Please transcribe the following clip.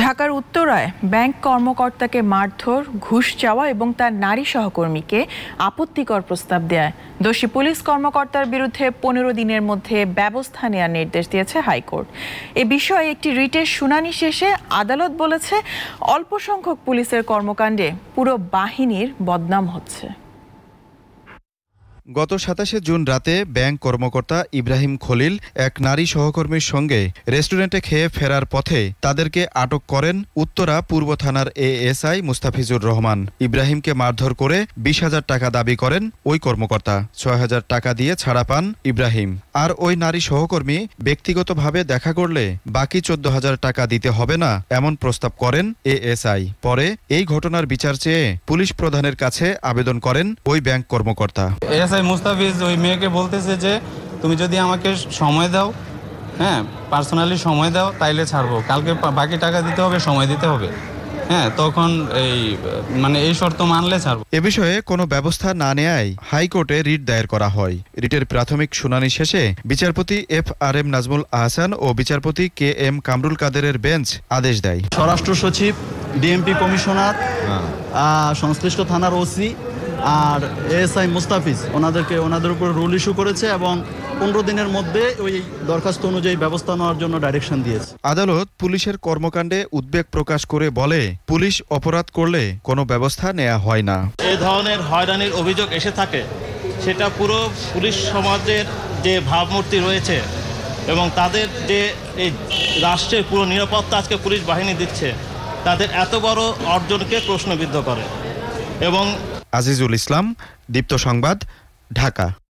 ঢাকার উত্তরায় ব্যাংক কর্মকর্তাকে মারধর ঘুষ চাওয়া এবং তার নারী সহকর্মীকে আপত্তিকর প্রস্তাব দেয় দোষী পুলিশ কর্মকর্তার বিরুদ্ধে পনেরো দিনের মধ্যে ব্যবস্থা নেওয়ার নির্দেশ দিয়েছে হাইকোর্ট এ বিষয়ে একটি রিটের শুনানি শেষে আদালত বলেছে অল্প সংখ্যক পুলিশের কর্মকাণ্ডে পুরো বাহিনীর বদনাম হচ্ছে গত সাতাশে জুন রাতে ব্যাংক কর্মকর্তা ইব্রাহিম খলিল এক নারী সহকর্মীর সঙ্গে রেস্টুরেন্টে খেয়ে ফেরার পথে তাদেরকে আটক করেন উত্তরা পূর্ব থানার এএসআই মুস্তাফিজুর রহমান ইব্রাহিমকে মারধর করে বিশ হাজার টাকা দাবি করেন ওই কর্মকর্তা ছয় হাজার টাকা দিয়ে ছাড়া পান ইব্রাহিম আর ওই নারী সহকর্মী ব্যক্তিগতভাবে দেখা করলে বাকি চোদ্দ হাজার টাকা দিতে হবে না এমন প্রস্তাব করেন এএসআই পরে এই ঘটনার বিচার চেয়ে পুলিশ প্রধানের কাছে আবেদন করেন ওই ব্যাংক কর্মকর্তা চাই মুস্তাফিজ ওই মেয়েকে বলতেছে যে তুমি যদি আমাকে সময় দাও হ্যাঁ পার্সোনালি সময় দাও তাইলে ছাড়বো কালকে বাকি টাকা দিতে হবে সময় দিতে হবে হ্যাঁ তখন এই মানে এই শর্ত মানলে ছাড়বো এ বিষয়ে কোনো ব্যবস্থা না নেয় হাইকোর্টে রিট দায়ের করা হয় রিটের প্রাথমিক শুনানি শেষে বিচারপতি F R M Nazmul Ahsan ও বিচারপতি কে এম কামরুল কাদেরের বেঞ্চ আদেশ দেয় স্বরাষ্ট্র সচিব ডিএমপি কমিশনার হ্যাঁ। সংশ্লিষ্ট থানার ওসি আর এএসআই মুস্তাফিজ ওনাদেরকে ওনাদের উপর রুল ইস্যু করেছে এবং পনেরো দিনের মধ্যে ওই দরখাস্ত অনুযায়ী ব্যবস্থা নেওয়ার জন্য ডাইরেকশন দিয়েছে আদালত পুলিশের কর্মকাণ্ডে উদ্বেগ প্রকাশ করে বলে পুলিশ অপরাধ করলে কোনো ব্যবস্থা নেওয়া হয় না এ ধরনের হয়রানির অভিযোগ এসে থাকে সেটা পুরো পুলিশ সমাজের যে ভাবমূর্তি রয়েছে এবং তাদের যে এই রাষ্ট্রের পুরো নিরাপত্তা আজকে পুলিশ বাহিনী দিচ্ছে তাদের এত বড় অর্জনকে প্রশ্নবিদ্ধ করে এবং আজিজুল ইসলাম দীপ্ত সংবাদ ঢাকা